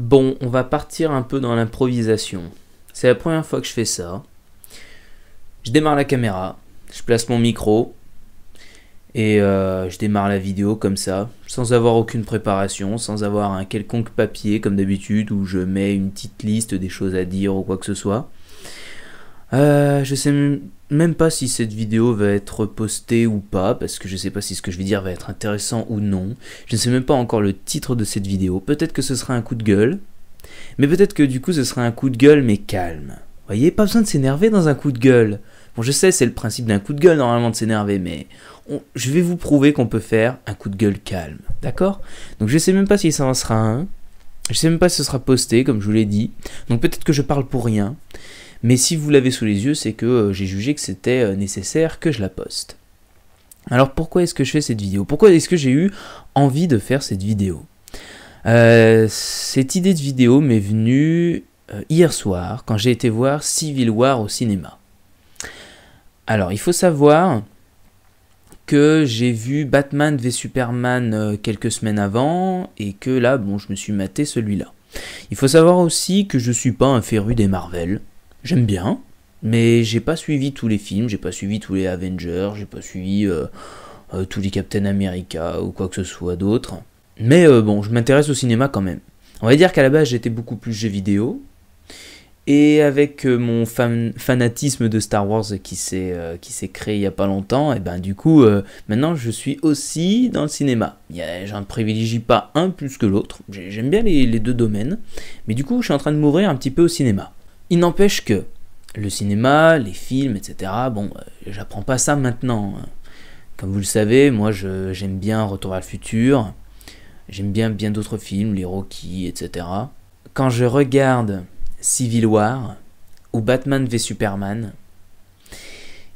Bon, on va partir un peu dans l'improvisation. C'est la première fois que je fais ça. Je démarre la caméra, je place mon micro et euh, je démarre la vidéo comme ça, sans avoir aucune préparation, sans avoir un quelconque papier comme d'habitude où je mets une petite liste des choses à dire ou quoi que ce soit. Euh, je sais même pas si cette vidéo va être postée ou pas, parce que je sais pas si ce que je vais dire va être intéressant ou non. Je ne sais même pas encore le titre de cette vidéo. Peut-être que ce sera un coup de gueule, mais peut-être que du coup ce sera un coup de gueule mais calme. Vous Voyez, pas besoin de s'énerver dans un coup de gueule. Bon, je sais, c'est le principe d'un coup de gueule normalement de s'énerver, mais je vais vous prouver qu'on peut faire un coup de gueule calme, d'accord Donc je sais même pas si ça en sera un. Je sais même pas si ce sera posté, comme je vous l'ai dit. Donc peut-être que je parle pour rien mais si vous l'avez sous les yeux, c'est que euh, j'ai jugé que c'était euh, nécessaire que je la poste. Alors pourquoi est-ce que je fais cette vidéo Pourquoi est-ce que j'ai eu envie de faire cette vidéo euh, Cette idée de vidéo m'est venue hier soir quand j'ai été voir Civil War au cinéma. Alors il faut savoir que j'ai vu Batman v Superman quelques semaines avant et que là, bon, je me suis maté celui-là. Il faut savoir aussi que je ne suis pas un féru des Marvel j'aime bien, mais j'ai pas suivi tous les films, j'ai pas suivi tous les Avengers, j'ai pas suivi euh, euh, tous les Captain America ou quoi que ce soit d'autre. Mais euh, bon, je m'intéresse au cinéma quand même. On va dire qu'à la base j'étais beaucoup plus jeu vidéo. Et avec mon fanatisme de Star Wars qui s'est créé il y a pas longtemps, et eh ben du coup maintenant je suis aussi dans le cinéma. J'en privilégie pas un plus que l'autre. J'aime bien les, les deux domaines, mais du coup je suis en train de m'ouvrir un petit peu au cinéma. Il n'empêche que le cinéma, les films, etc., bon, euh, j'apprends pas ça maintenant. Hein. Comme vous le savez, moi j'aime bien Retour à le futur, j'aime bien bien d'autres films, les Rocky, etc. Quand je regarde Civil War ou Batman v Superman,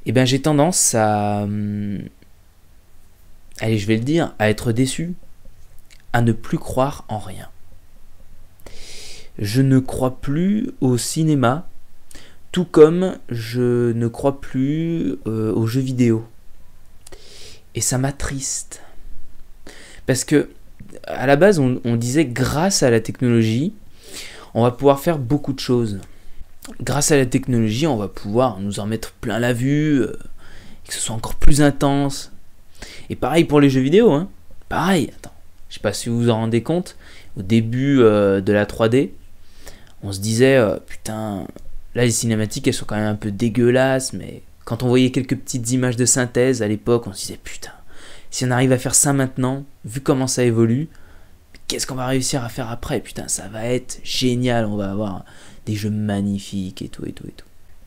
eh ben j'ai tendance à... Hum, allez, je vais le dire, à être déçu, à ne plus croire en rien. Je ne crois plus au cinéma, tout comme je ne crois plus euh, aux jeux vidéo. Et ça m'attriste. Parce que, à la base, on, disait grâce à la technologie, on va pouvoir faire beaucoup de choses. Grâce à la technologie, on va pouvoir nous en mettre plein la vue, euh, que ce soit encore plus intense. Et pareil pour les jeux vidéo, hein. Pareil, attends. Je sais pas si vous vous en rendez compte, au début euh, de la 3D, on se disait, euh, putain, là les cinématiques elles sont quand même un peu dégueulasses, mais quand on voyait quelques petites images de synthèse à l'époque, on se disait, putain, si on arrive à faire ça maintenant, vu comment ça évolue, qu'est-ce qu'on va réussir à faire après Putain, ça va être génial, on va avoir des jeux magnifiques et tout et tout et tout.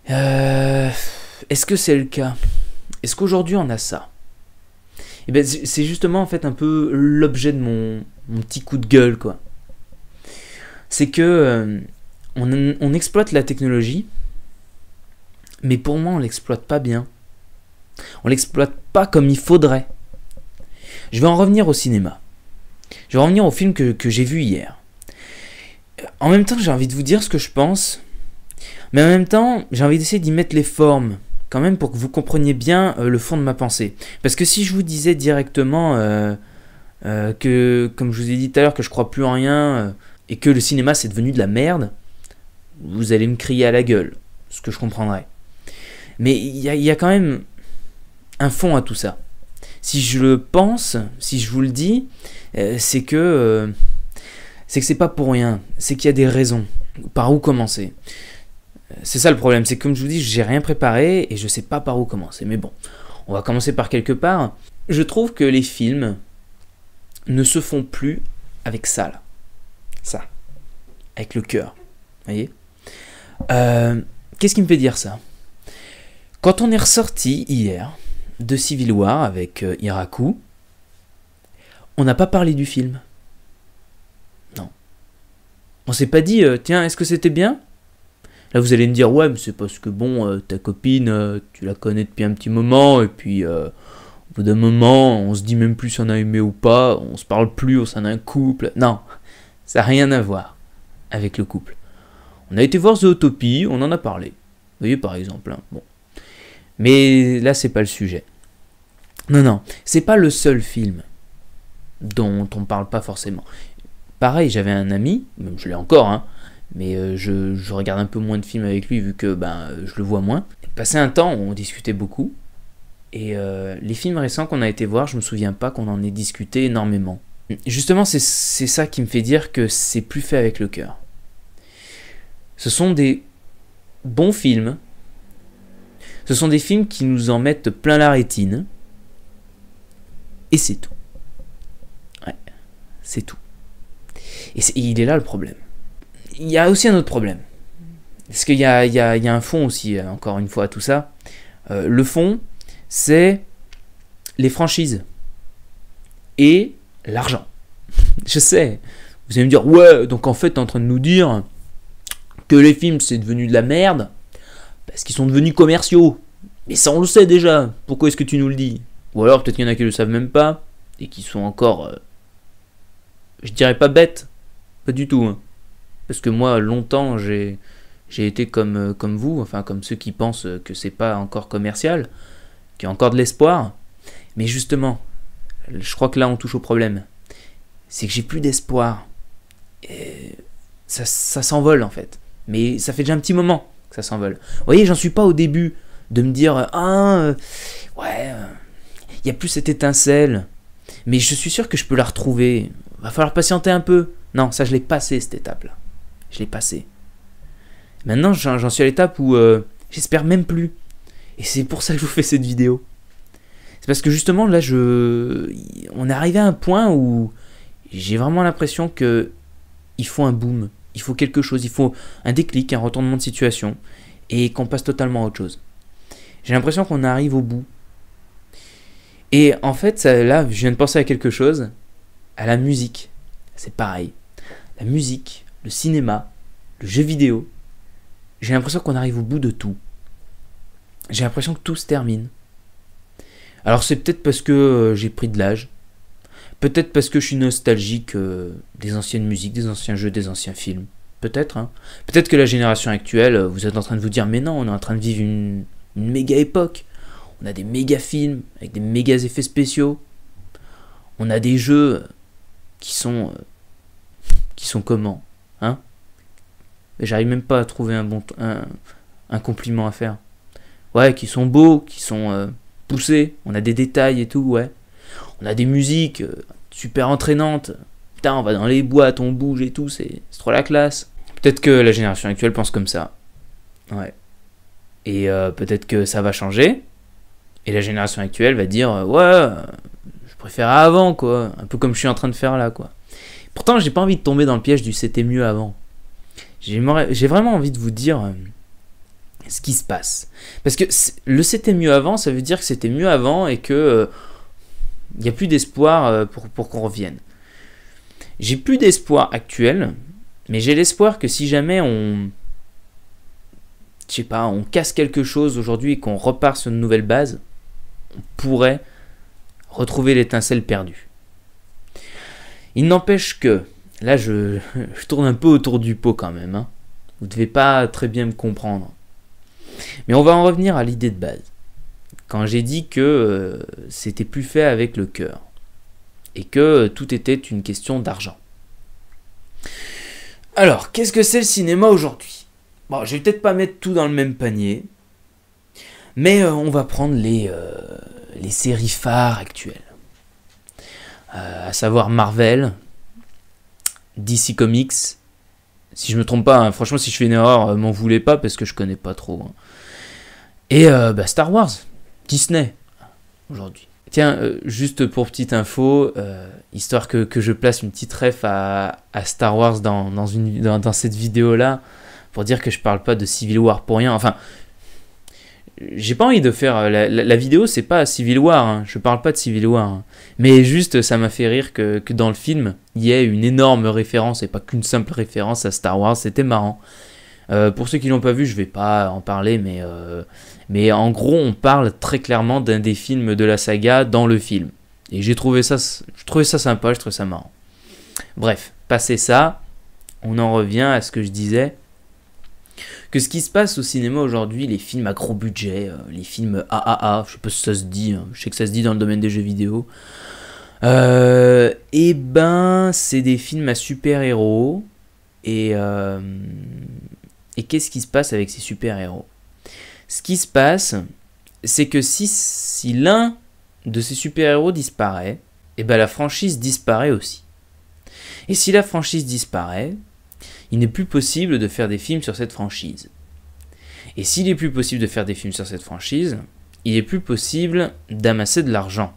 Euh, est-ce que c'est le cas Est-ce qu'aujourd'hui on a ça et eh ben, c'est justement en fait un peu l'objet de mon, mon, petit coup de gueule quoi. C'est que euh, on, exploite la technologie, mais pour moi, on l'exploite pas bien. On l'exploite pas comme il faudrait. Je vais en revenir au cinéma. Je vais revenir au film que, j'ai vu hier. Euh, en même temps, j'ai envie de vous dire ce que je pense, mais en même temps, j'ai envie d'essayer d'y mettre les formes, quand même, pour que vous compreniez bien euh, le fond de ma pensée. Parce que si je vous disais directement euh, que, comme je vous ai dit tout à l'heure, que je crois plus en rien et que le cinéma c'est devenu de la merde, vous allez me crier à la gueule, ce que je comprendrai. Mais il y, a quand même un fond à tout ça. Si je le pense, si je vous le dis, euh, c'est que euh, c'est que c'est pas pour rien, c'est qu'il y a des raisons. Par où commencer euh, C'est ça le problème, c'est que comme je vous dis, j'ai rien préparé et je sais pas par où commencer. Mais bon, on va commencer par quelque part. Je trouve que les films ne se font plus avec ça là. Ça. Avec le cœur. Vous voyez euh, qu'est-ce qui me fait dire ça Quand on est ressorti hier de Civil War avec euh, Iraku, on n'a pas parlé du film. Non. On s'est pas dit, euh, tiens, est-ce que c'était bien Là, vous allez me dire, ouais, mais c'est parce que bon, ta copine, tu la connais depuis un petit moment, et puis au bout d'un moment, on se dit même plus si on a aimé ou pas, on se parle plus au sein d'un couple. Non, ça n'a rien à voir avec le couple. On a été voir The Zootopie, on en a parlé. Vous voyez par exemple. Hein, bon. Mais là, c'est pas le sujet. Non, non, c'est pas le seul film dont on parle pas forcément. Pareil, j'avais un ami, même je l'ai encore, hein, mais euh, je, regarde un peu moins de films avec lui vu que ben, je le vois moins. passait un temps, on discutait beaucoup. Et euh, les films récents qu'on a été voir, je me souviens pas qu'on en ait discuté énormément. Justement, c'est ça qui me fait dire que c'est plus fait avec le cœur. Ce sont des bons films. Ce sont des films qui nous en mettent plein la rétine. Et c'est tout. Ouais, c'est tout. Et, il est là le problème. Il y a aussi un autre problème. Parce qu'il y, a, un fond aussi, euh, encore une fois, à tout ça. Euh, le fond, c'est les franchises. Et l'argent. Je sais. Vous allez me dire, ouais, donc en fait, en train de nous dire que les films c'est devenu de la merde parce qu'ils sont devenus commerciaux. Mais ça on le sait déjà, pourquoi est-ce que tu nous le dis Ou alors peut-être qu'il y en a qui le savent même pas et qui sont encore. Euh, je dirais pas bêtes, pas du tout. Hein. Parce que moi longtemps j'ai. J'ai été comme, euh, comme vous, enfin comme ceux qui pensent que c'est pas encore commercial, qui a encore de l'espoir. Mais justement, je crois que là on touche au problème. C'est que j'ai plus d'espoir. Et ça s'envole en fait. Mais ça fait déjà un petit moment que ça s'envole. Vous voyez, j'en suis pas au début de me dire euh, Ah, euh, ouais, il euh, y a plus cette étincelle. Mais je suis sûr que je peux la retrouver. Va falloir patienter un peu. Non, ça, je l'ai passé cette étape-là. Je l'ai passé. Maintenant, j'en suis à l'étape où j'espère même plus. Et c'est pour ça que je vous fais cette vidéo. C'est parce que justement, là, je... on est arrivé à un point où j'ai vraiment l'impression que il faut un boom il faut quelque chose, il faut un déclic, un retournement de situation, et qu'on passe totalement à autre chose. J'ai l'impression qu'on arrive au bout. Et en fait, là, je viens de penser à quelque chose, à la musique. C'est pareil. La musique, le cinéma, le jeu vidéo, j'ai l'impression qu'on arrive au bout de tout. J'ai l'impression que tout se termine. Alors c'est peut-être parce que euh, j'ai pris de l'âge, Peut-être parce que je suis nostalgique euh, des anciennes musiques, des anciens jeux, des anciens films. Peut-être. Hein. Peut-être que la génération actuelle, euh, vous êtes en train de vous dire, mais non, on est en train de vivre une, méga époque. On a des méga films avec des méga effets spéciaux. On a des jeux qui sont euh, qui sont comment, hein J'arrive même pas à trouver un bon un, compliment à faire. Ouais, qui sont beaux, qui sont poussés. On a des détails et tout, ouais on a des musiques euh, super entraînantes. Putain, on va dans les boîtes, on bouge et tout, c'est trop la classe. Peut-être que la génération actuelle pense comme ça. Ouais. Et euh, peut-être que ça va changer. Et la génération actuelle va dire euh, Ouais, je préfère avant, quoi. Un peu comme je suis en train de faire là, quoi. Pourtant, j'ai pas envie de tomber dans le piège du c'était mieux avant. J'ai vraiment envie de vous dire ce qui se passe. Parce que le c'était mieux avant, ça veut dire que c'était mieux avant et que il n'y a plus d'espoir euh, pour, qu'on revienne. J'ai plus d'espoir actuel, mais j'ai l'espoir que si jamais on. Je sais pas, on casse quelque chose aujourd'hui et qu'on repart sur une nouvelle base, on pourrait retrouver l'étincelle perdue. Il n'empêche que. Là, je, je, tourne un peu autour du pot quand même. Hein. Vous ne devez pas très bien me comprendre. Mais on va en revenir à l'idée de base quand j'ai dit que euh, c'était plus fait avec le cœur et que euh, tout était une question d'argent. Alors, qu'est-ce que c'est le cinéma aujourd'hui Bon, je vais peut-être pas mettre tout dans le même panier, mais euh, on va prendre les, les séries phares actuelles, à savoir Marvel, DC Comics. Si je me trompe pas, hein, franchement, si je fais une erreur, m'en voulez pas parce que je connais pas trop. Hein. Et bah, Star Wars, Disney aujourd'hui. Tiens, euh, juste pour petite info, euh, histoire que, je place une petite ref à, Star Wars dans, une, dans, cette vidéo-là, pour dire que je parle pas de Civil War pour rien. Enfin, j'ai pas envie de faire euh, la, vidéo c'est pas Civil War hein. je parle pas de Civil War hein. mais juste ça m'a fait rire que, que, dans le film il y ait une énorme référence et pas qu'une simple référence à Star Wars c'était marrant euh, pour ceux qui l'ont pas vu, je vais pas en parler, mais, euh, mais en gros, on parle très clairement d'un des films de la saga dans le film. Et j'ai trouvé ça, je trouvais ça sympa, je trouvais ça marrant. Bref, passé ça, on en revient à ce que je disais. Que ce qui se passe au cinéma aujourd'hui, les films à gros budget, euh, les films AAA, je sais pas si ça se dit, hein, je sais que ça se dit dans le domaine des jeux vidéo. Eh et ben, c'est des films à super-héros. Et, et qu'est-ce qui se passe avec ces super-héros Ce qui se passe, c'est que si, l'un de ces super-héros disparaît, et eh ben la franchise disparaît aussi. Et si la franchise disparaît, il n'est plus possible de faire des films sur cette franchise. Et s'il n'est plus possible de faire des films sur cette franchise, il est plus possible d'amasser de l'argent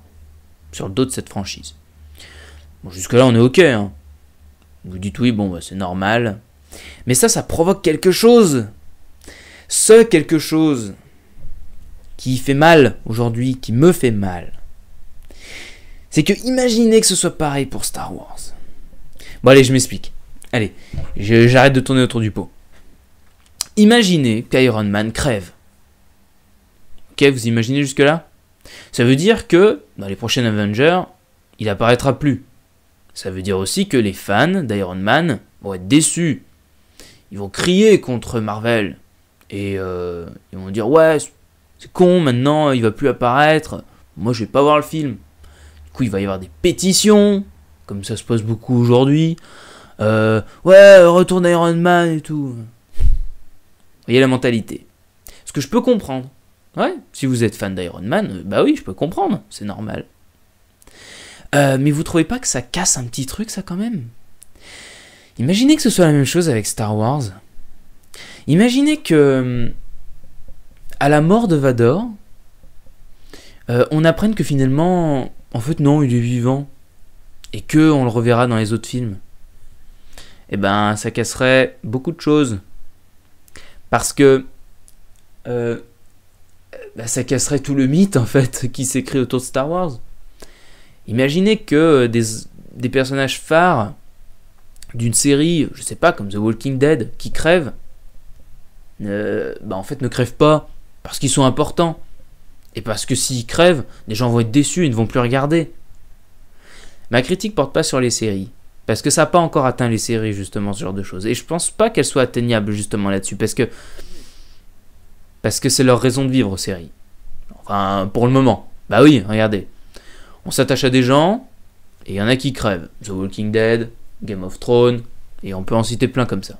sur le dos de cette franchise. jusque-là, on est OK. Hein. Vous dites oui, bon, bah, c'est normal, mais ça, ça provoque quelque chose. Ce quelque chose qui fait mal aujourd'hui, qui me fait mal, c'est que imaginez que ce soit pareil pour Star Wars. Bon allez, je m'explique. Allez, j'arrête de tourner autour du pot. Imaginez qu'Iron Man crève. Ok, vous imaginez jusque-là Ça veut dire que dans les prochains Avengers, il apparaîtra plus. Ça veut dire aussi que les fans d'Iron Man vont être déçus ils vont crier contre Marvel. Et euh, ils vont dire ouais, c'est con, maintenant il va plus apparaître. Moi je vais pas voir le film. Du coup il va y avoir des pétitions, comme ça se passe beaucoup aujourd'hui. Euh, ouais, retourne Iron Man et tout. Vous voyez la mentalité. Ce que je peux comprendre. Ouais, si vous êtes fan d'Iron Man, euh, bah oui, je peux comprendre, c'est normal. mais vous trouvez pas que ça casse un petit truc ça quand même Imaginez que ce soit la même chose avec Star Wars. Imaginez que, à la mort de Vador, euh, on apprenne que finalement, en fait, non, il est vivant. Et que on le reverra dans les autres films. Eh ben, ça casserait beaucoup de choses. Parce que. Euh, bah, ça casserait tout le mythe, en fait, qui s'écrit autour de Star Wars. Imaginez que euh, des, des personnages phares d'une série, je sais pas, comme The Walking Dead, qui crèvent, euh, bah en fait ne crèvent pas parce qu'ils sont importants. Et parce que s'ils crèvent, les gens vont être déçus et ne vont plus regarder. Ma critique porte pas sur les séries. Parce que ça n'a pas encore atteint les séries, justement, ce genre de choses. Et je pense pas qu'elles soient atteignables, justement, là-dessus. Parce que. Parce que c'est leur raison de vivre aux séries. Enfin, pour le moment. Bah oui, regardez. On s'attache à des gens, et il y en a qui crèvent. The Walking Dead, Game of Thrones, et on peut en citer plein comme ça.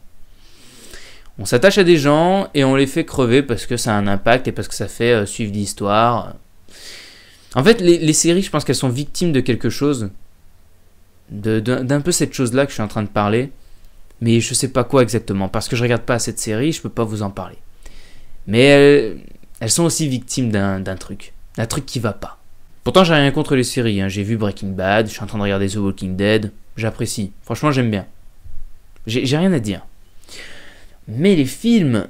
On s'attache à des gens et on les fait crever parce que ça a un impact et parce que ça fait euh, suivre l'histoire. En fait, les, séries, je pense qu'elles sont victimes de quelque chose, d'un peu cette chose-là que je suis en train de parler, mais je sais pas quoi exactement, parce que je regarde pas cette série, je peux pas vous en parler. Mais elles, sont aussi victimes d'un truc, d'un truc qui va pas. Pourtant, j'ai rien contre les séries, hein. j'ai vu Breaking Bad, je suis en train de regarder The Walking Dead, j'apprécie. Franchement, j'aime bien. J'ai rien à dire. Mais les films,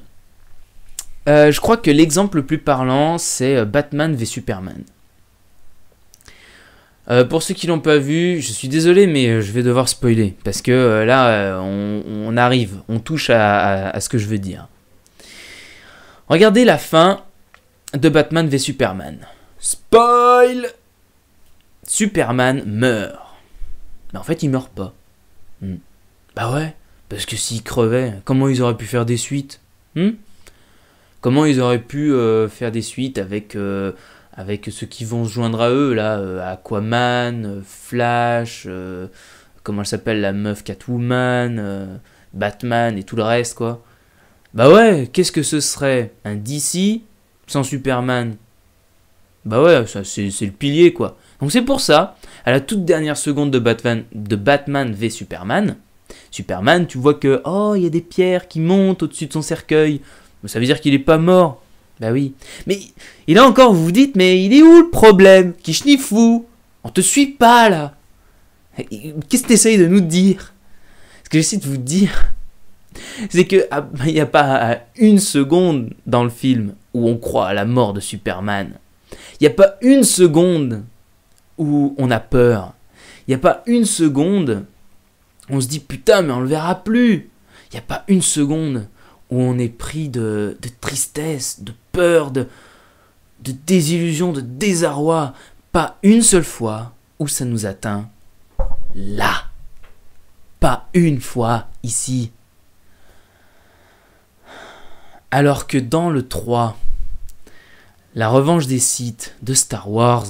euh, je crois que l'exemple le plus parlant, c'est euh, Batman v Superman. Euh, pour ceux qui l'ont pas vu, je suis désolé, mais je vais devoir spoiler parce que là, on, arrive, on touche à, à, ce que je veux dire. Regardez la fin de Batman v Superman. Spoil Superman meurt. Mais en fait, il meurt pas. Hmm. Bah ouais, parce que s'ils crevaient, comment ils auraient pu faire des suites hmm Comment ils auraient pu euh, faire des suites avec, euh, avec ceux qui vont se joindre à eux, là, euh, Aquaman, Flash, comment elle s'appelle, la meuf Catwoman, Batman et tout le reste, quoi. Bah ouais, qu'est-ce que ce serait Un DC sans Superman Bah ouais, c'est le pilier, quoi. Donc c'est pour ça, à la toute dernière seconde de Batman, v Superman, Superman, tu vois que oh, il y a des pierres qui montent au-dessus de son cercueil. ça veut dire qu'il est pas mort. Bah oui. Mais il là encore, vous vous dites, mais il est où le problème Qui fou On te suit pas là. Qu'est-ce que essaies de nous dire Ce que j'essaie de vous dire, c'est que ah, bah, il n'y a pas une seconde dans le film où on croit à la mort de Superman. Il n'y a pas une seconde où on a peur. Il n'y a pas une seconde on se dit putain mais on le verra plus. Il n'y a pas une seconde où on est pris de, de tristesse, de peur, de, de désillusion, de désarroi. Pas une seule fois où ça nous atteint là. Pas une fois ici. Alors que dans le 3, la revanche des sites de Star Wars,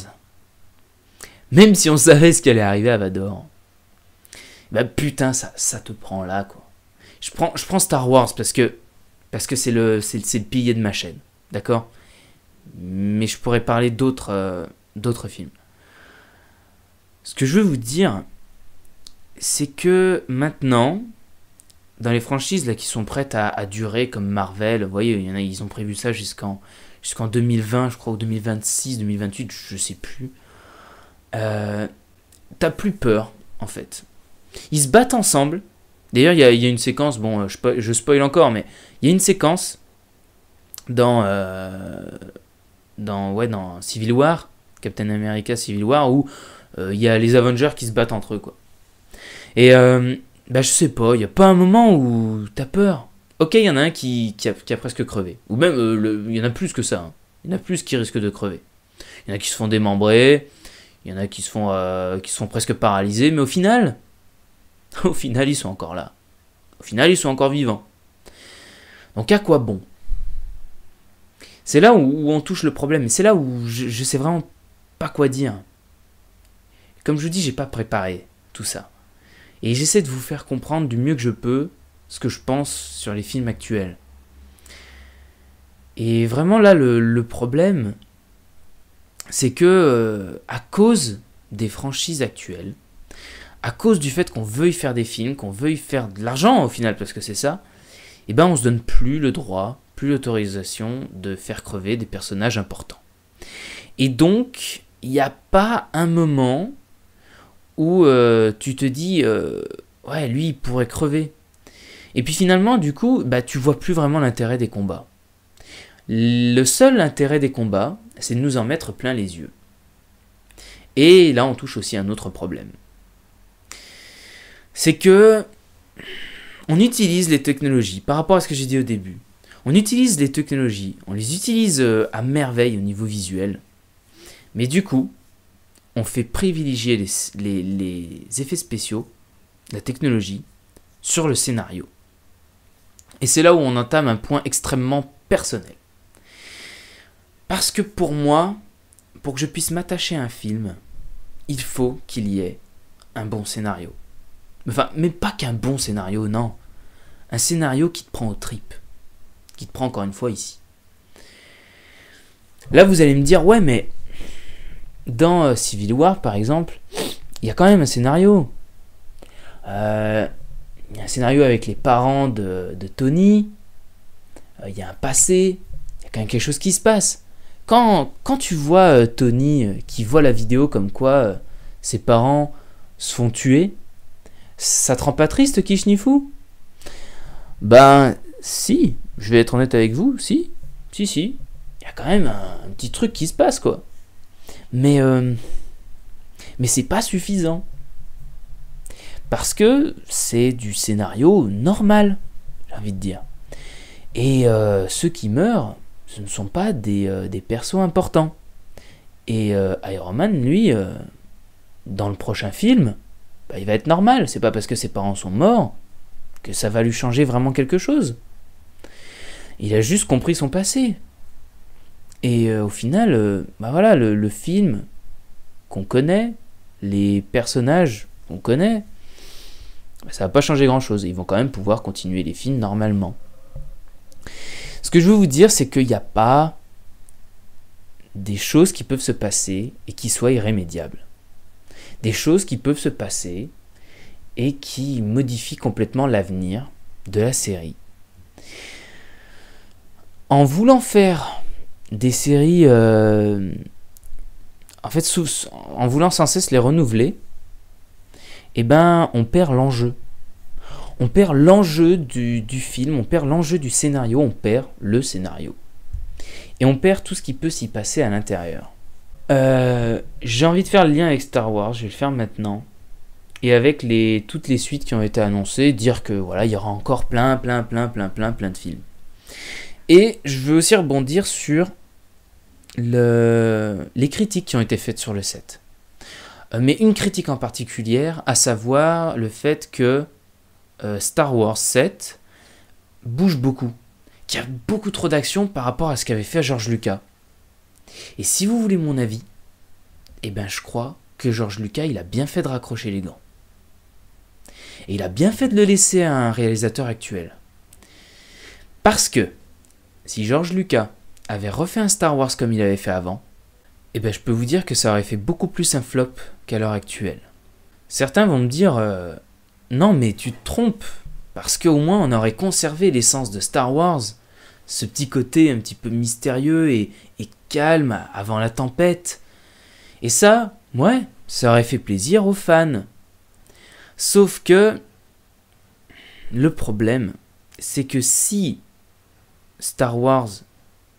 même si on savait ce qu'elle allait arriver à Vador. Bah putain, ça, ça te prend là, quoi. Je prends, je prends Star Wars parce que parce que c'est le, c'est, le pilier de ma chaîne, d'accord Mais je pourrais parler d'autres, euh, d'autres films. Ce que je veux vous dire, c'est que maintenant, dans les franchises là, qui sont prêtes à, durer, comme Marvel, vous voyez, il y en a, ils ont prévu ça jusqu'en, jusqu'en 2020, je crois, ou 2026, 2028, je ne sais plus. Euh, t'as plus peur, en fait. Ils se battent ensemble. D'ailleurs, il y, y, a une séquence, bon, euh, je, je spoil encore, mais il y a une séquence dans, euh, dans, ouais, dans Civil War, Captain America Civil War, où il y a les Avengers qui se battent entre eux, quoi. Et, bah, je sais pas, il n'y a pas un moment où t'as peur. Ok, il y en a un qui, a, presque crevé. Ou même, il y en a plus que ça. Hein. Il y en a plus qui risquent de crever. Il y en a qui se font démembrer, il y en a qui se font, euh, qui sont presque paralysés, mais au final, au final, ils sont encore là. Au final, ils sont encore vivants. Donc à quoi bon C'est là où, on touche le problème, et c'est là où je, je sais vraiment pas quoi dire. Comme je vous dis, j'ai pas préparé tout ça. Et j'essaie de vous faire comprendre du mieux que je peux ce que je pense sur les films actuels. Et vraiment là, le problème, c'est que euh, à cause des franchises actuelles, à cause du fait qu'on veuille faire des films, qu'on veuille faire de l'argent au final, parce que c'est ça, eh ben on se donne plus le droit, plus l'autorisation de faire crever des personnages importants. Et donc, il n'y a pas un moment où euh, tu te dis, euh, ouais, lui, il pourrait crever. Et puis finalement, du coup, bah, tu vois plus vraiment l'intérêt des combats. Le seul intérêt des combats, c'est de nous en mettre plein les yeux. Et là, on touche aussi un autre problème. C'est que on utilise les technologies, par rapport à ce que j'ai dit au début, on utilise les technologies, on les utilise euh, à merveille au niveau visuel, mais du coup, on fait privilégier les, les effets spéciaux, la technologie, sur le scénario. Et c'est là où on entame un point extrêmement personnel. Parce que pour moi, pour que je puisse m'attacher à un film, il faut qu'il y ait un bon scénario. Enfin, mais pas qu'un bon scénario, non. Un scénario qui te prend aux tripes. Qui te prend encore une fois ici. Là, vous allez me dire, ouais, mais dans euh, Civil War, par exemple, il y a quand même un scénario. Euh, il y a un scénario avec les parents de, Tony. Euh, il y a un passé. Il y a quand même quelque chose qui se passe. Quand, tu vois euh, Tony euh, qui voit la vidéo comme quoi euh, ses parents se font tuer, ça te rend pas triste, Kishnifu Ben, si, je vais être honnête avec vous, si, si, si. Il y a quand même un, petit truc qui se passe, quoi. Mais, mais c'est pas suffisant. Parce que c'est du scénario normal, j'ai envie de dire. Et ceux qui meurent, ce ne sont pas des, euh, persos importants. Et euh, Iron Man, lui, euh, dans le prochain film, bah, il va être normal. C'est pas parce que ses parents sont morts que ça va lui changer vraiment quelque chose. Il a juste compris son passé. Et au final, bah voilà, le, film qu'on connaît, les personnages qu'on connaît, bah, ça va pas changer grand chose. Ils vont quand même pouvoir continuer les films normalement. Ce que je veux vous dire, c'est qu'il n'y a pas des choses qui peuvent se passer et qui soient irrémédiables. Des choses qui peuvent se passer et qui modifient complètement l'avenir de la série. En voulant faire des séries, euh, en fait, sous, en voulant sans cesse les renouveler, eh ben, on perd l'enjeu on perd l'enjeu du, film, on perd l'enjeu du scénario, on perd le scénario. Et on perd tout ce qui peut s'y passer à l'intérieur. Euh, j'ai envie de faire le lien avec Star Wars, je vais le faire maintenant. Et avec les, toutes les suites qui ont été annoncées, dire que voilà, il y aura encore plein, plein, plein, plein, plein, plein de films. Et je veux aussi rebondir sur le, les critiques qui ont été faites sur le set. Euh, mais une critique en particulier, à savoir le fait que euh, Star Wars 7 bouge beaucoup, Qui a beaucoup trop d'action par rapport à ce qu'avait fait George Lucas. Et si vous voulez mon avis, eh ben je crois que George Lucas, il a bien fait de raccrocher les gants. Et il a bien fait de le laisser à un réalisateur actuel. Parce que si George Lucas avait refait un Star Wars comme il avait fait avant, eh ben je peux vous dire que ça aurait fait beaucoup plus un flop qu'à l'heure actuelle. Certains vont me dire euh, non, mais tu te trompes. Parce qu'au moins, on aurait conservé l'essence de Star Wars. Ce petit côté un petit peu mystérieux et, calme avant la tempête. Et ça, ouais, ça aurait fait plaisir aux fans. Sauf que. Le problème, c'est que si Star Wars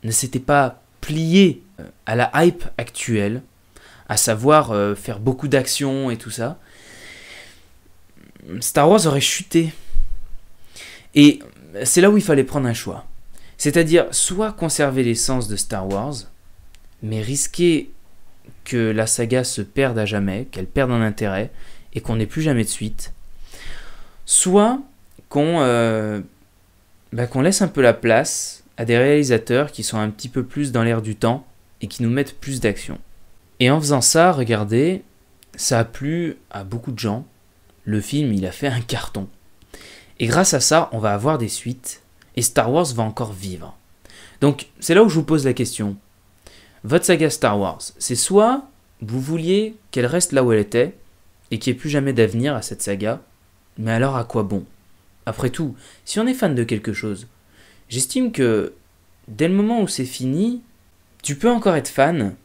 ne s'était pas plié euh, à la hype actuelle, à savoir euh, faire beaucoup d'actions et tout ça, Star Wars aurait chuté. Et c'est là où il fallait prendre un choix. C'est-à-dire soit conserver l'essence de Star Wars, mais risquer que la saga se perde à jamais, qu'elle perde un intérêt, et qu'on n'ait plus jamais de suite. Soit euh, bah, qu'on laisse un peu la place à des réalisateurs qui sont un petit peu plus dans l'air du temps et qui nous mettent plus d'action. Et en faisant ça, regardez, ça a plu à beaucoup de gens, le film, il a fait un carton. Et grâce à ça, on va avoir des suites, et Star Wars va encore vivre. Donc, c'est là où je vous pose la question. Votre saga Star Wars, c'est soit vous vouliez qu'elle reste là où elle était, et qu'il n'y ait plus jamais d'avenir à cette saga, mais alors à quoi bon Après tout, si on est fan de quelque chose, j'estime que dès le moment où c'est fini, tu peux encore être fan,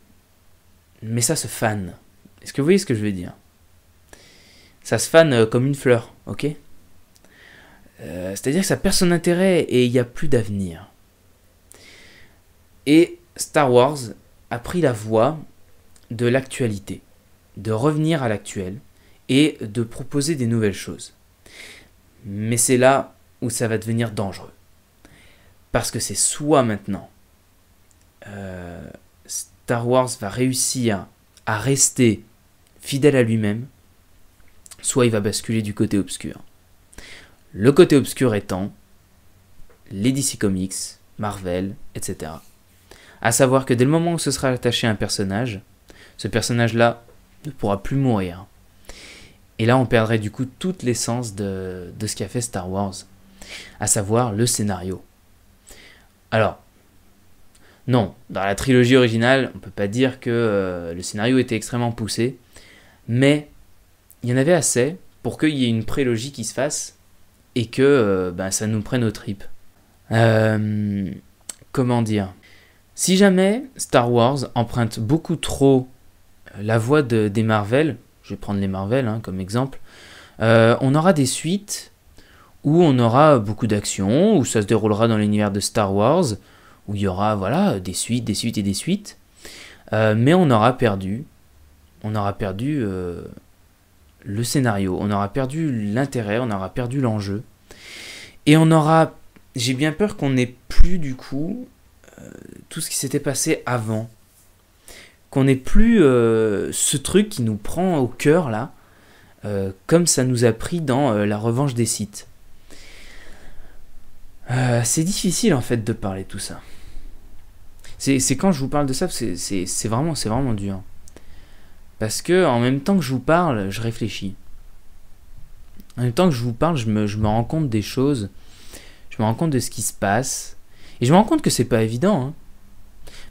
mais ça se fan. Est-ce que vous voyez ce que je veux dire ça se fane euh, comme une fleur, ok euh, C'est-à-dire que ça perd son intérêt et il n'y a plus d'avenir. Et Star Wars a pris la voie de l'actualité, de revenir à l'actuel et de proposer des nouvelles choses. Mais c'est là où ça va devenir dangereux. Parce que c'est soit maintenant euh, Star Wars va réussir à rester fidèle à lui-même, soit il va basculer du côté obscur. Le côté obscur étant les DC Comics, Marvel, etc. À savoir que dès le moment où ce sera attaché à un personnage, ce personnage-là ne pourra plus mourir. Et là, on perdrait du coup toute l'essence de, de, ce qu'a fait Star Wars, à savoir le scénario. Alors, non, dans la trilogie originale, on ne peut pas dire que euh, le scénario était extrêmement poussé, mais il y en avait assez pour qu'il y ait une prélogie qui se fasse et que euh, ben, ça nous prenne aux tripes. Euh, comment dire Si jamais Star Wars emprunte beaucoup trop euh, la voix de, des Marvel, je vais prendre les Marvel hein, comme exemple, on aura des suites où on aura beaucoup d'action, où ça se déroulera dans l'univers de Star Wars, où il y aura voilà des suites, des suites et des suites, mais on aura perdu, on aura perdu le scénario, on aura perdu l'intérêt, on aura perdu l'enjeu. Et on aura... J'ai bien peur qu'on n'ait plus du coup euh, tout ce qui s'était passé avant. Qu'on n'ait plus euh, ce truc qui nous prend au cœur là, euh, comme ça nous a pris dans La revanche des sites. c'est difficile en fait de parler de tout ça. C'est quand je vous parle de ça, c'est vraiment, vraiment dur. Parce que en même temps que je vous parle, je réfléchis. En même temps que je vous parle, je me, rends compte des choses. Je me rends compte de ce qui se passe. Et je me rends compte que c'est pas évident. Hein.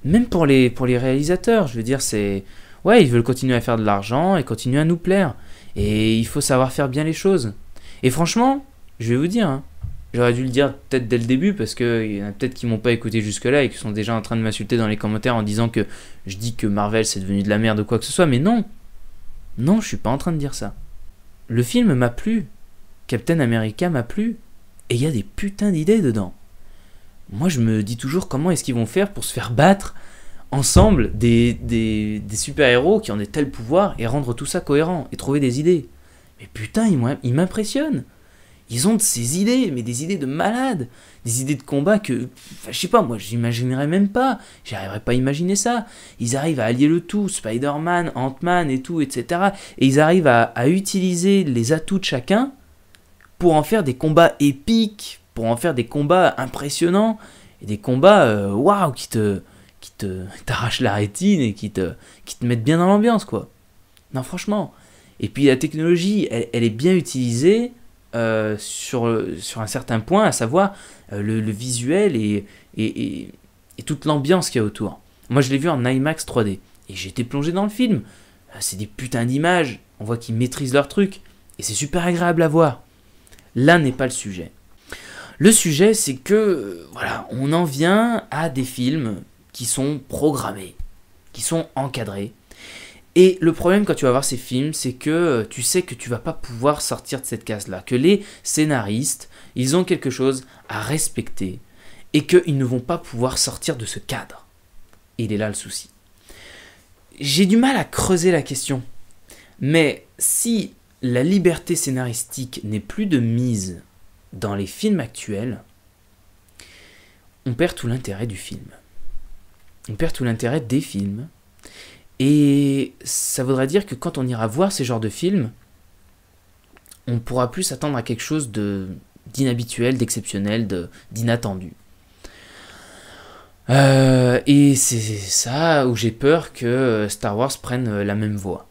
Même pour les, pour les réalisateurs, je veux dire, c'est. Ouais, ils veulent continuer à faire de l'argent et continuer à nous plaire. Et il faut savoir faire bien les choses. Et franchement, je vais vous dire, hein, J'aurais dû le dire peut-être dès le début parce qu'il y en a peut-être qui m'ont pas écouté jusque-là et qui sont déjà en train de m'insulter dans les commentaires en disant que je dis que Marvel c'est devenu de la merde ou quoi que ce soit, mais non Non, je suis pas en train de dire ça. Le film m'a plu, Captain America m'a plu, et il y a des putains d'idées dedans. Moi je me dis toujours comment est-ce qu'ils vont faire pour se faire battre ensemble des, des, des super-héros qui ont des tels pouvoirs et rendre tout ça cohérent et trouver des idées. Mais putain, ils m'impressionnent ils ont de ces idées, mais des idées de malades, des idées de combat que, je sais pas, moi j'imaginerais même pas, j'arriverais pas à imaginer ça. Ils arrivent à allier le tout, Spider-Man, Ant-Man et tout, etc. Et ils arrivent à, utiliser les atouts de chacun pour en faire des combats épiques, pour en faire des combats impressionnants, et des combats, euh, waouh, qui te qui te t'arrachent la rétine et qui te, qui te mettent bien dans l'ambiance, quoi. Non, franchement. Et puis la technologie, elle, elle est bien utilisée, euh, sur, un certain point, à savoir euh, le, visuel et, toute l'ambiance qu'il y a autour. Moi, je l'ai vu en IMAX 3D et j'étais plongé dans le film. Euh, c'est des putains d'images, on voit qu'ils maîtrisent leur truc et c'est super agréable à voir. Là n'est pas le sujet. Le sujet, c'est que, voilà, on en vient à des films qui sont programmés, qui sont encadrés, et le problème quand tu vas voir ces films, c'est que euh, tu sais que tu vas pas pouvoir sortir de cette case-là, que les scénaristes, ils ont quelque chose à respecter et qu'ils ne vont pas pouvoir sortir de ce cadre. Et il est là le souci. J'ai du mal à creuser la question, mais si la liberté scénaristique n'est plus de mise dans les films actuels, on perd tout l'intérêt du film. On perd tout l'intérêt des films et ça voudrait dire que quand on ira voir ces genres de films, on pourra plus s'attendre à quelque chose d'inhabituel, d'exceptionnel, d'inattendu. Euh, et c'est ça où j'ai peur que euh, Star Wars prenne euh, la même voie.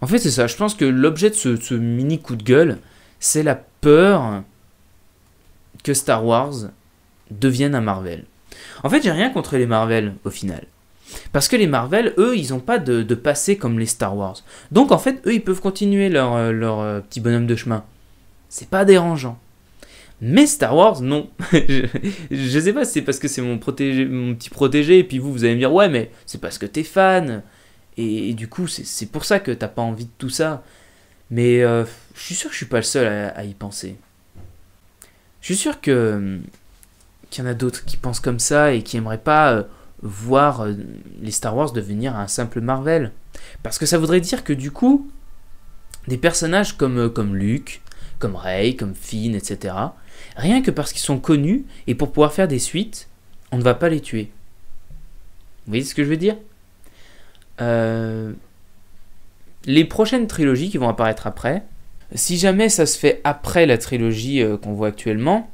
En fait, c'est ça. Je pense que l'objet de ce, ce, mini coup de gueule, c'est la peur que Star Wars devienne un Marvel. En fait, j'ai rien contre les Marvel au final. Parce que les Marvel, eux, ils n'ont pas de, passé comme les Star Wars. Donc en fait, eux, ils peuvent continuer leur, euh, euh, petit bonhomme de chemin. C'est pas dérangeant. Mais Star Wars, non. je, sais pas, c'est parce que c'est mon, mon petit protégé, et puis vous, vous allez me dire, ouais, mais c'est parce que t'es fan. Et, du coup, c'est pour ça que t'as pas envie de tout ça. Mais euh, je suis sûr que je suis pas le seul à, y penser. Je suis sûr que hum, qu'il y en a d'autres qui pensent comme ça et qui aimeraient pas voir euh, les Star Wars devenir un simple Marvel. Parce que ça voudrait dire que du coup, des personnages comme, euh, comme Luke, comme Rey, comme Finn, etc., rien que parce qu'ils sont connus et pour pouvoir faire des suites, on ne va pas les tuer. Vous voyez ce que je veux dire euh, Les prochaines trilogies qui vont apparaître après, si jamais ça se fait après la trilogie qu'on voit actuellement,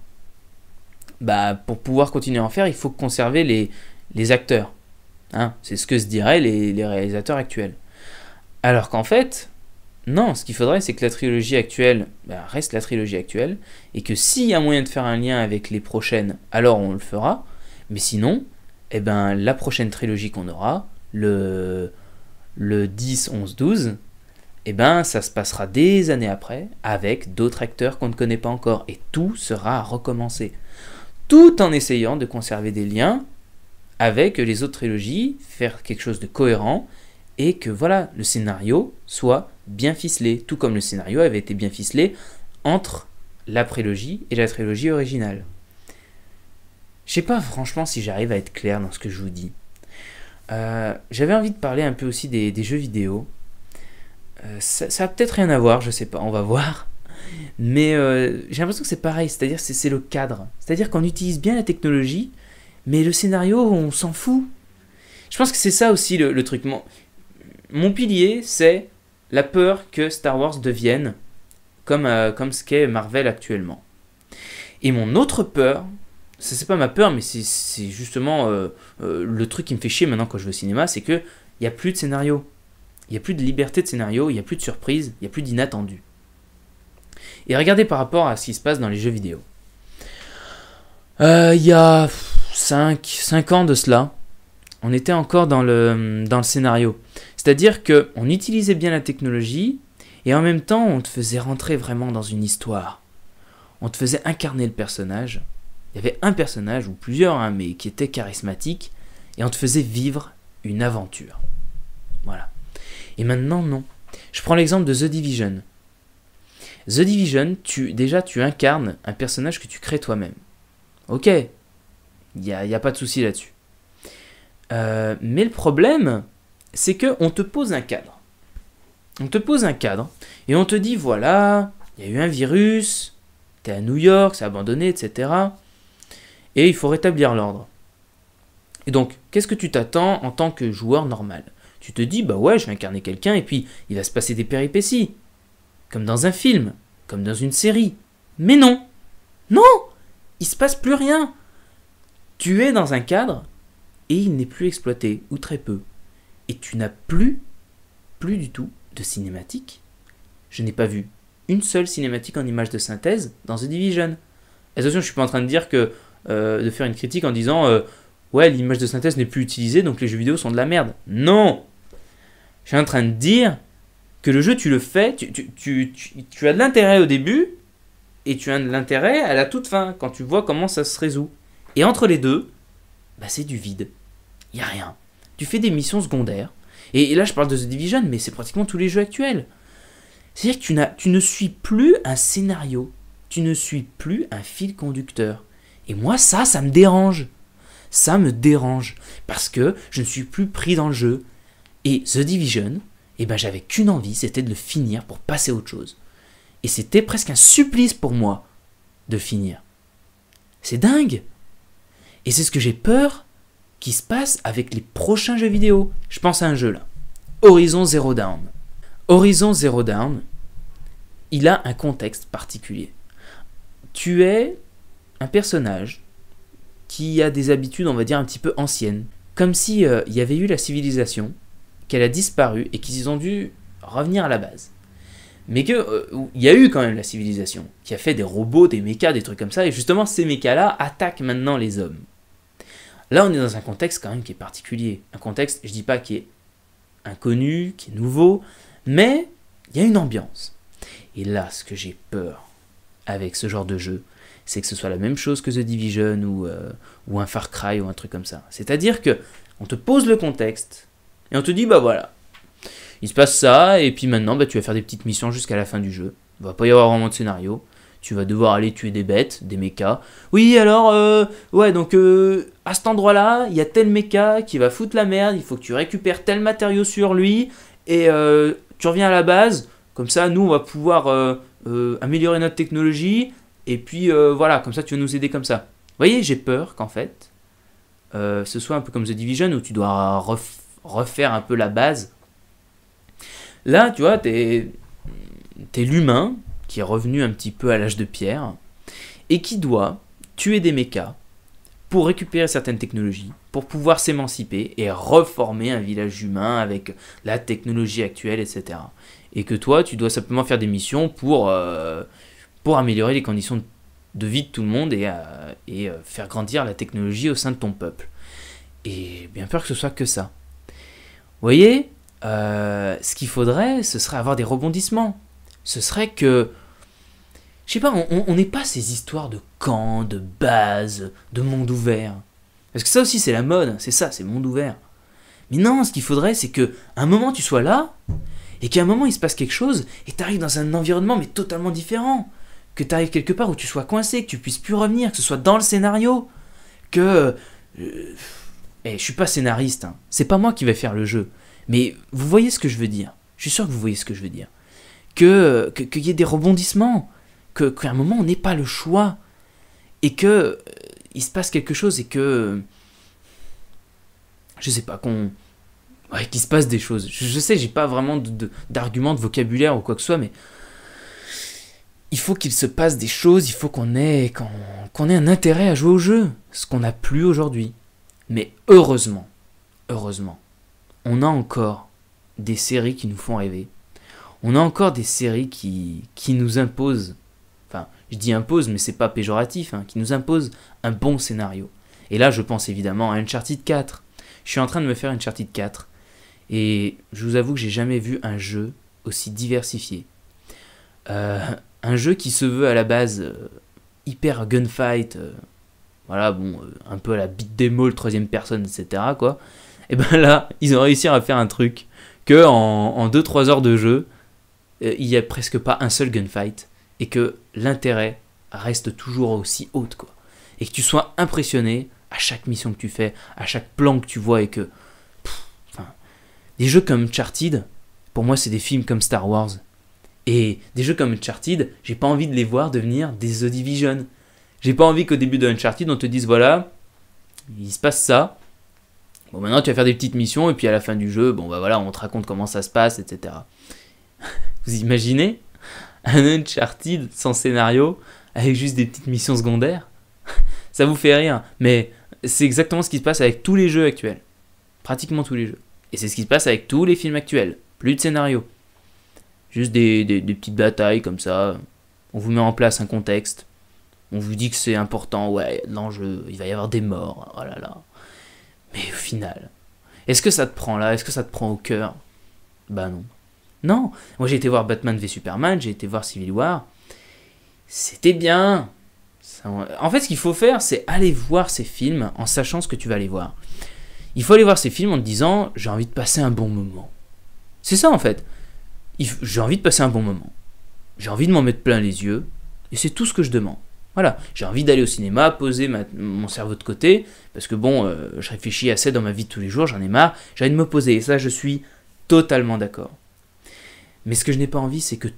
bah, pour pouvoir continuer à en faire, il faut conserver les, les acteurs. Hein, c'est ce que se diraient les, réalisateurs actuels. Alors qu'en fait, non, ce qu'il faudrait, c'est que la trilogie actuelle bah, reste la trilogie actuelle, et que s'il y a moyen de faire un lien avec les prochaines, alors on le fera, mais sinon, eh ben, la prochaine trilogie qu'on aura, le, 10, 11, 12, eh ben, ça se passera des années après, avec d'autres acteurs qu'on ne connaît pas encore, et tout sera à recommencer, Tout en essayant de conserver des liens avec les autres trilogies, faire quelque chose de cohérent et que voilà, le scénario soit bien ficelé, tout comme le scénario avait été bien ficelé entre la prélogie et la trilogie originale. Je sais pas franchement si j'arrive à être clair dans ce que je vous dis. Euh, j'avais envie de parler un peu aussi des, jeux vidéo. Euh, ça, a peut-être rien à voir, je sais pas, on va voir. Mais euh, j'ai l'impression que c'est pareil, c'est-à-dire c'est le cadre. C'est-à-dire qu'on utilise bien la technologie, mais le scénario, on s'en fout. Je pense que c'est ça aussi le, truc. Mon, pilier, c'est la peur que Star Wars devienne comme, euh, comme ce qu'est Marvel actuellement. Et mon autre peur, ça c'est pas ma peur, mais c'est justement euh, euh, le truc qui me fait chier maintenant quand je vais au cinéma, c'est que il n'y a plus de scénario. Il n'y a plus de liberté de scénario, il n'y a plus de surprise, il n'y a plus d'inattendu. Et regardez par rapport à ce qui se passe dans les jeux vidéo. Il y a 5, ans de cela, on était encore dans le, dans le scénario. C'est-à-dire qu'on utilisait bien la technologie et en même temps on te faisait rentrer vraiment dans une histoire. On te faisait incarner le personnage. Il y avait un personnage ou plusieurs, hein, mais qui était charismatique et on te faisait vivre une aventure. Voilà. Et maintenant, non. Je prends l'exemple de The Division. The Division, tu, déjà, tu incarnes un personnage que tu crées toi-même. Ok, il n'y a, pas de souci là-dessus. Euh, mais le problème, c'est qu'on te pose un cadre. On te pose un cadre et on te dit voilà, il y a eu un virus, t'es à New York, c'est abandonné, etc. Et il faut rétablir l'ordre. Et donc, qu'est-ce que tu t'attends en tant que joueur normal Tu te dis bah ouais, je vais incarner quelqu'un et puis il va se passer des péripéties. Comme dans un film, comme dans une série. Mais non Non Il se passe plus rien tu es dans un cadre et il n'est plus exploité, ou très peu. Et tu n'as plus, plus du tout, de cinématique. Je n'ai pas vu une seule cinématique en image de synthèse dans The Division. Attention, je suis pas en train de dire que euh, de faire une critique en disant euh, ouais l'image de synthèse n'est plus utilisée donc les jeux vidéo sont de la merde. Non, je suis en train de dire que le jeu tu le fais, tu, tu, tu, tu as de l'intérêt au début et tu as de l'intérêt à la toute fin quand tu vois comment ça se résout. Et entre les deux, bah, c'est du vide. Il a rien. Tu fais des missions secondaires. Et, là, je parle de The Division, mais c'est pratiquement tous les jeux actuels. C'est-à-dire que tu, tu ne suis plus un scénario. Tu ne suis plus un fil conducteur. Et moi, ça, ça me dérange. Ça me dérange. Parce que je ne suis plus pris dans le jeu. Et The Division, eh ben, j'avais qu'une envie, c'était de le finir pour passer à autre chose. Et c'était presque un supplice pour moi de finir. C'est dingue et c'est ce que j'ai peur qui se passe avec les prochains jeux vidéo. Je pense à un jeu là. Horizon Zero Down. Horizon Zero Down, il a un contexte particulier. Tu es un personnage qui a des habitudes, on va dire, un petit peu anciennes. Comme s'il euh, y avait eu la civilisation, qu'elle a disparu et qu'ils ont dû revenir à la base. Mais qu'il euh, y a eu quand même la civilisation qui a fait des robots, des mécas, des trucs comme ça et justement ces mécas là attaquent maintenant les hommes. Là, on est dans un contexte quand même qui est particulier. Un contexte, je dis pas qui est inconnu, qui est nouveau, mais il y a une ambiance. Et là, ce que j'ai peur avec ce genre de jeu, c'est que ce soit la même chose que The Division ou, euh, un Far Cry ou un truc comme ça. C'est-à-dire que on te pose le contexte et on te dit bah voilà, il se passe ça et puis maintenant bah, tu vas faire des petites missions jusqu'à la fin du jeu. Il va pas y avoir vraiment de scénario tu vas devoir aller tuer des bêtes, des mechas. Oui, alors, euh, ouais, donc euh, à cet endroit-là, il y a tel mecha qui va foutre la merde, il faut que tu récupères tel matériau sur lui, et euh, tu reviens à la base, comme ça, nous, on va pouvoir améliorer notre technologie, et puis voilà, comme ça, tu vas nous aider comme ça. Vous voyez, j'ai peur qu'en fait, ce soit un peu comme The Division, où tu dois refaire un peu la base. Là, tu vois, t'es es, l'humain, qui est revenu un petit peu à l'âge de pierre, et qui doit tuer des mechas pour récupérer certaines technologies, pour pouvoir s'émanciper et reformer un village humain avec la technologie actuelle, etc. Et que toi, tu dois simplement faire des missions pour, euh, pour améliorer les conditions de vie de tout le monde et, euh, euh, faire grandir la technologie au sein de ton peuple. Et bien peur que ce soit que ça. Vous voyez, ce qu'il faudrait, ce serait avoir des rebondissements ce serait que. Je sais pas, on n'est pas ces histoires de camp, de base, de monde ouvert. Parce que ça aussi, c'est la mode, c'est ça, c'est monde ouvert. Mais non, ce qu'il faudrait, c'est que un moment tu sois là, et qu'à un moment il se passe quelque chose, et t'arrives dans un environnement mais totalement différent. Que t'arrives quelque part où tu sois coincé, que tu puisses plus revenir, que ce soit dans le scénario, que. Euh, eh, je suis pas scénariste, hein. c'est pas moi qui vais faire le jeu. Mais vous voyez ce que je veux dire. Je suis sûr que vous voyez ce que je veux dire que qu'il y ait des rebondissements, que qu'à un moment on n'ait pas le choix et que euh, il se passe quelque chose et que euh, je sais pas qu'on ouais, qu'il se passe des choses. Je, sais, j'ai pas vraiment d'argument, de, vocabulaire ou quoi que ce soit, mais il faut qu'il se passe des choses, il faut qu'on ait, qu'on ait un intérêt à jouer au jeu, ce qu'on n'a plus aujourd'hui. Mais heureusement, heureusement, on a encore des séries qui nous font rêver, on a encore des séries qui, qui nous imposent, enfin je dis imposent mais c'est pas péjoratif, hein, qui nous imposent un bon scénario. Et là je pense évidemment à Uncharted 4. Je suis en train de me faire Uncharted 4 et je vous avoue que j'ai jamais vu un jeu aussi diversifié. Euh, un jeu qui se veut à la base euh, hyper gunfight, euh, voilà, bon, un peu à la bite des troisième personne, etc. quoi. Et ben là, ils ont réussi à faire un truc que en, 2-3 heures de jeu, euh, il n'y a presque pas un seul gunfight et que l'intérêt reste toujours aussi haute quoi. Et que tu sois impressionné à chaque mission que tu fais, à chaque plan que tu vois et que des jeux comme Uncharted pour moi c'est des films comme Star Wars. Et des jeux comme Uncharted, j'ai pas envie de les voir devenir des The Division. J'ai pas envie qu'au début de Uncharted, on te dise voilà, il se passe ça. Bon, maintenant tu vas faire des petites missions, et puis à la fin du jeu, bon, bah voilà, on te raconte comment ça se passe, etc. Vous imaginez Un Uncharted sans scénario, avec juste des petites missions secondaires Ça vous fait rien. mais c'est exactement ce qui se passe avec tous les jeux actuels. Pratiquement tous les jeux. Et c'est ce qui se passe avec tous les films actuels. Plus de scénario. Juste des, petites batailles comme ça. On vous met en place un contexte. On vous dit que c'est important, ouais, l'enjeu, il va y avoir des morts, oh là là. Mais au final, est-ce que ça te prend là Est-ce que ça te prend au cœur Bah non. Non, moi j'ai été voir Batman v Superman, j'ai été voir Civil War. C'était bien. en fait, ce qu'il faut faire, c'est aller voir ces films en sachant ce que tu vas aller voir. Il faut aller voir ces films en te disant j'ai envie de passer un bon moment. C'est ça en fait. J'ai envie de passer un bon moment. J'ai envie de m'en mettre plein les yeux. Et c'est tout ce que je demande. Voilà, j'ai envie d'aller au cinéma, poser mon cerveau de côté, parce que bon, euh, je réfléchis assez dans ma vie de tous les jours, j'en ai marre, j'ai envie de me poser, et ça je suis totalement d'accord. Mais ce que je n'ai pas envie, c'est que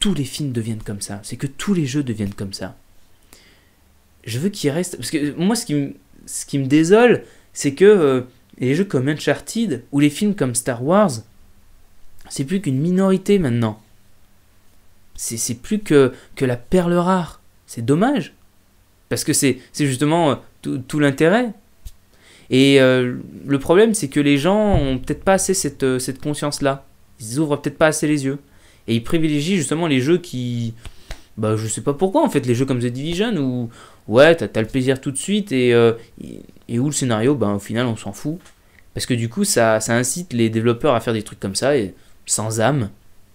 tous les films deviennent comme ça, c'est que tous les jeux deviennent comme ça. Je veux qu'ils restent. Parce que euh, moi, ce qui me, ce qui me désole, c'est que euh, les jeux comme Uncharted ou les films comme Star Wars, c'est plus qu'une minorité maintenant. C'est plus que, que la perle rare. C'est dommage. Parce que c'est justement euh, tout, l'intérêt. Et le problème, c'est que les gens ont peut-être pas assez cette, cette conscience-là ils ouvrent peut-être pas assez les yeux. Et ils privilégient justement les jeux qui. Bah, je sais pas pourquoi en fait, les jeux comme The Division où, ouais, t'as as le plaisir tout de suite euh, et, et où le scénario, bah, au final, on s'en fout. Parce que du coup, ça, ça, incite les développeurs à faire des trucs comme ça et sans âme.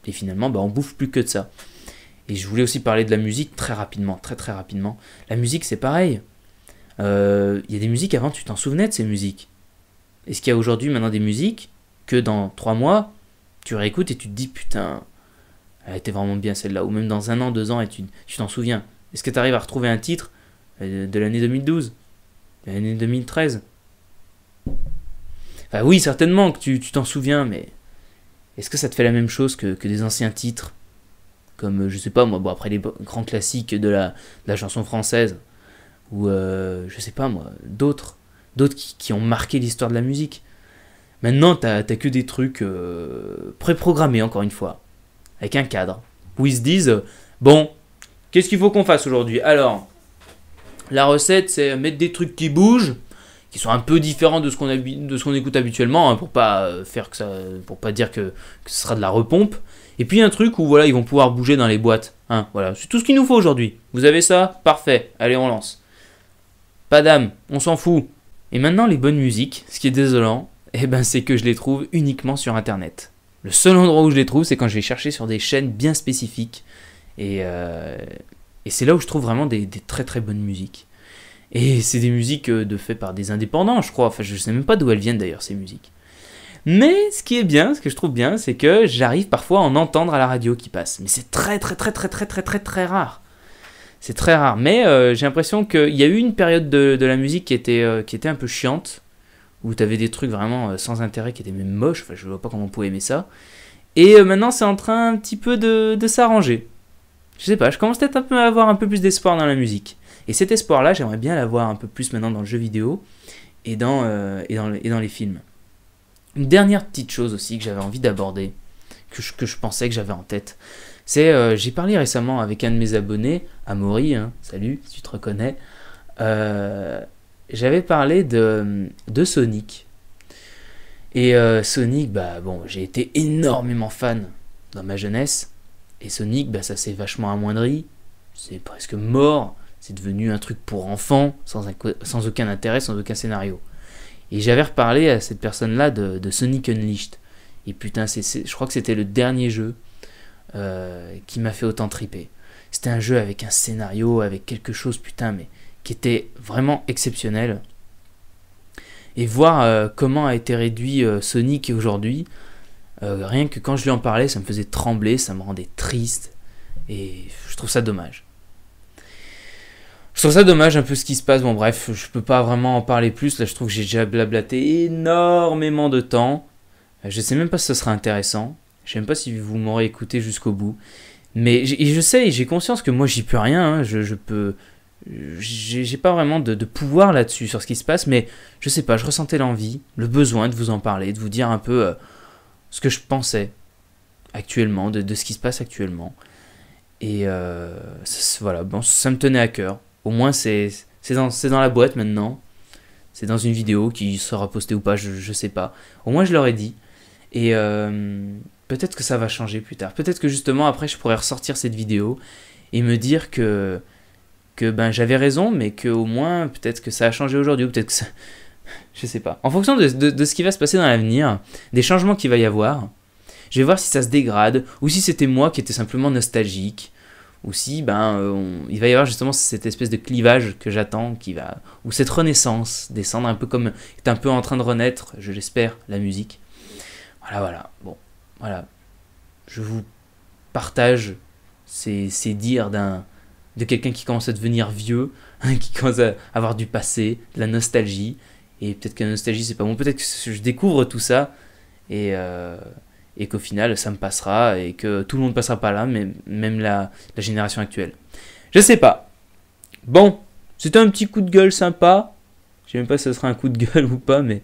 Et finalement, bah, on bouffe plus que de ça. Et je voulais aussi parler de la musique très rapidement, très très rapidement. La musique, c'est pareil. Euh, il y a des musiques avant, tu t'en souvenais de ces musiques. Est-ce qu'il y a aujourd'hui maintenant des musiques que dans 3 mois, tu réécoutes et tu te dis putain, elle était vraiment bien celle-là. Ou même dans un an, deux ans, et tu t'en souviens. Est-ce que tu arrives à retrouver un titre euh, de l'année 2012 De l'année 2013 Enfin oui, certainement que tu t'en souviens, mais est-ce que ça te fait la même chose que, des anciens titres Comme, euh, je sais pas moi, bon après les grands classiques de la, chanson française, ou euh, je sais pas moi, d'autres, d'autres qui ont marqué l'histoire de la musique. Maintenant, t'as que des trucs euh, préprogrammés, encore une fois, avec un cadre, où ils se disent, euh, bon, qu'est-ce qu'il faut qu'on fasse aujourd'hui Alors, la recette, c'est mettre des trucs qui bougent, qui sont un peu différents de ce qu'on écoute habituellement, hein, pour pas euh, faire que ça, pour pas dire que, ce sera de la repompe. Et puis un truc où voilà, ils vont pouvoir bouger dans les boîtes. Hein, voilà, c'est tout ce qu'il nous faut aujourd'hui. Vous avez ça Parfait. Allez, on lance. Pas d'âme, on s'en fout. Et maintenant les bonnes musiques, ce qui est désolant, eh ben, c'est que je les trouve uniquement sur Internet. Le seul endroit où je les trouve, c'est quand je vais chercher sur des chaînes bien spécifiques. Et, euh, et c'est là où je trouve vraiment des, très très bonnes musiques. Et c'est des musiques euh, de fait par des indépendants, je crois. Enfin, je sais même pas d'où elles viennent d'ailleurs, ces musiques. Mais ce qui est bien, ce que je trouve bien, c'est que j'arrive parfois à en entendre à la radio qui passe. Mais c'est très très très très très très très très rare. C'est très rare. Mais euh, j'ai l'impression qu'il y a eu une période de, la musique qui était, qui était un peu chiante où t'avais des trucs vraiment euh, sans intérêt qui étaient même moches, enfin je vois pas comment on pouvait aimer ça. Et euh, maintenant c'est en train un petit peu de, de s'arranger. Je sais pas, je commence peut-être un peu à avoir un peu plus d'espoir dans la musique. Et cet espoir-là, j'aimerais bien l'avoir un peu plus maintenant dans le jeu vidéo et dans, euh, et dans, les films. Une dernière petite chose aussi que j'avais envie d'aborder, que je, que je pensais que j'avais en tête, c'est, j'ai parlé récemment avec un de mes abonnés, Amaury, hein, salut, si tu te reconnais, euh, j'avais parlé de, Sonic. Et euh, Sonic, bah bon, j'ai été énormément fan dans ma jeunesse. Et Sonic, bah ça s'est vachement amoindri. C'est presque mort. C'est devenu un truc pour enfants, sans, aucun intérêt, sans aucun scénario. Et j'avais reparlé à cette personne-là de, Sonic Unleashed. Et putain, je crois que c'était le dernier jeu euh, qui m'a fait autant triper. C'était un jeu avec un scénario, avec quelque chose, putain, mais qui était vraiment exceptionnel. Et voir euh, comment a été réduit euh, Sonic aujourd'hui, euh, rien que quand je lui en parlais, ça me faisait trembler, ça me rendait triste, et je trouve ça dommage. Je trouve ça dommage un peu ce qui se passe, bon bref, je peux pas vraiment en parler plus, là je trouve que j'ai déjà blablaté énormément de temps, je sais même pas si ce sera intéressant, je sais même pas si vous m'aurez écouté jusqu'au bout, mais je sais, j'ai conscience que moi j'y peux rien, hein. je, je, peux, j'ai pas vraiment de, pouvoir là-dessus sur ce qui se passe, mais je sais pas, je ressentais l'envie, le besoin de vous en parler, de vous dire un peu euh, ce que je pensais actuellement, de, de, ce qui se passe actuellement. Et euh, voilà, bon, ça me tenait à cœur. Au moins, c'est dans, dans la boîte maintenant. C'est dans une vidéo qui sera postée ou pas, je, je sais pas. Au moins, je l'aurais dit. Et euh, peut-être que ça va changer plus tard. Peut-être que justement, après, je pourrais ressortir cette vidéo et me dire que que ben, j'avais raison, mais que au moins, peut-être que ça a changé aujourd'hui, ou peut-être que ça... Je sais pas. En fonction de, de, ce qui va se passer dans l'avenir, des changements qu'il va y avoir, je vais voir si ça se dégrade, ou si c'était moi qui étais simplement nostalgique, ou si ben, euh, il va y avoir justement cette espèce de clivage que j'attends, qui va, ou cette renaissance, descendre un peu comme est un peu en train de renaître, je l'espère, la musique. Voilà, voilà. Bon, voilà. Je vous partage ces, ces dires d'un de quelqu'un qui commence à devenir vieux, hein, qui commence à avoir du passé, de la nostalgie. Et peut-être que la nostalgie, c'est pas bon. Peut-être que je découvre tout ça euh, et, qu'au final, ça me passera et que tout le monde passera pas là, mais même la, la génération actuelle. Je sais pas. Bon, c'était un petit coup de gueule sympa. Je sais même pas si ce sera un coup de gueule ou pas, mais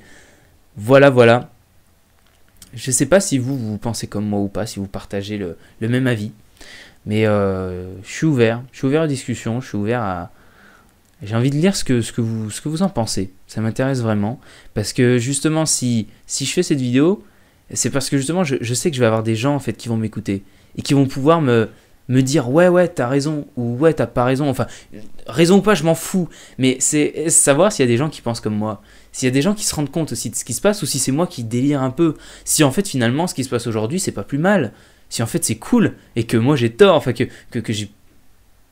voilà, voilà. Je sais pas si vous, vous pensez comme moi ou pas, si vous partagez le même avis. Mais euh, je suis ouvert, je suis ouvert à discussion, je suis ouvert à... J'ai envie de lire ce que, ce, que vous, ce que vous en pensez. Ça m'intéresse vraiment. Parce que justement, si, si je fais cette vidéo, c'est parce que justement, je, sais que je vais avoir des gens en fait qui vont m'écouter et qui vont pouvoir me, me dire ouais, ouais, t'as raison ou ouais, t'as pas raison. Enfin, raison ou pas, je m'en fous. Mais c'est savoir s'il y a des gens qui pensent comme moi. S'il y a des gens qui se rendent compte aussi de ce qui se passe ou si c'est moi qui délire un peu. Si en fait, finalement, ce qui se passe aujourd'hui, c'est pas plus mal si en fait c'est cool et que moi j'ai tort, enfin que, que, que j'ai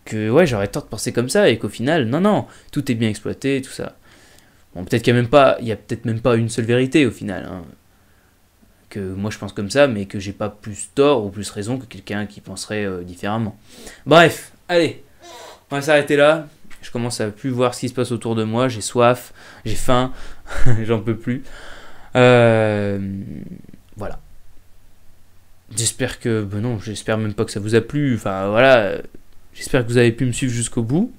que ouais j'aurais tort de penser comme ça et qu'au final non non tout est bien exploité tout ça bon peut-être qu'il n'y a même pas il a peut-être même pas une seule vérité au final hein, que moi je pense comme ça mais que j'ai pas plus tort ou plus raison que quelqu'un qui penserait euh, différemment bref allez on va s'arrêter là je commence à plus voir ce qui se passe autour de moi j'ai soif j'ai faim j'en peux plus euh, voilà J'espère que, ben non, j'espère même pas que ça vous a plu. Enfin voilà, j'espère que vous avez pu me suivre jusqu'au bout,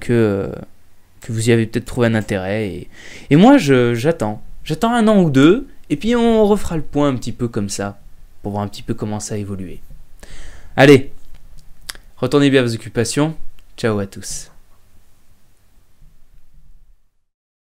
que, que vous y avez peut-être trouvé un intérêt. Et, et moi, j'attends. J'attends un an ou deux, et puis on refera le point un petit peu comme ça, pour voir un petit peu comment ça a évolué. Allez, retournez bien à vos occupations. Ciao à tous.